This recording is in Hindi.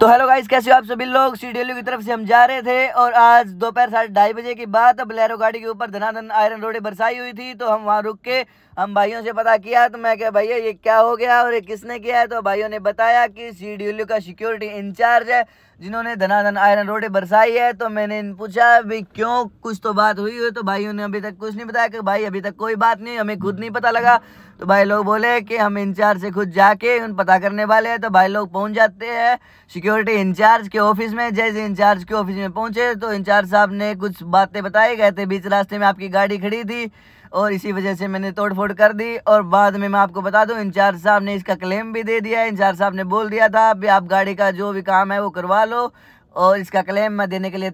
तो हेलो गाइस कैसे हो आप सभी लोग सी की तरफ से हम जा रहे थे और आज दोपहर साढ़े ढाई बजे की बात बलैरो गाड़ी के ऊपर धनाधन आयरन रोडे बरसाई हुई थी तो हम वहाँ रुक के हम भाइयों से पता किया तो मैं क्या भैया ये क्या हो गया और ये किसने किया है तो भाइयों ने बताया कि सी का सिक्योरिटी इंचार्ज है जिन्होंने धनाधन आयरन रोड बरसाई है तो मैंने इन पूछा भाई क्यों कुछ तो बात हुई हुई तो भाइयों ने अभी तक कुछ नहीं बताया कि भाई अभी तक कोई बात नहीं हमें खुद नहीं पता लगा तो भाई लोग बोले कि हम इंचार्ज से खुद जाके उन पता करने वाले हैं तो भाई लोग पहुँच जाते हैं सिक्योरिटी इंचार्ज के ऑफिस में जैसे इंचार्ज के ऑफिस में पहुँचे तो इंचार्ज साहब ने कुछ बातें बताई गए थे बीच रास्ते में आपकी गाड़ी खड़ी थी और इसी वजह से मैंने तोड़फोड़ कर दी और बाद में मैं आपको बता दूं इंचार्ज साहब ने इसका क्लेम भी दे दिया है इंचार्ज साहब ने बोल दिया था अभी आप गाड़ी का जो भी काम है वो करवा लो और इसका क्लेम मैं देने के लिए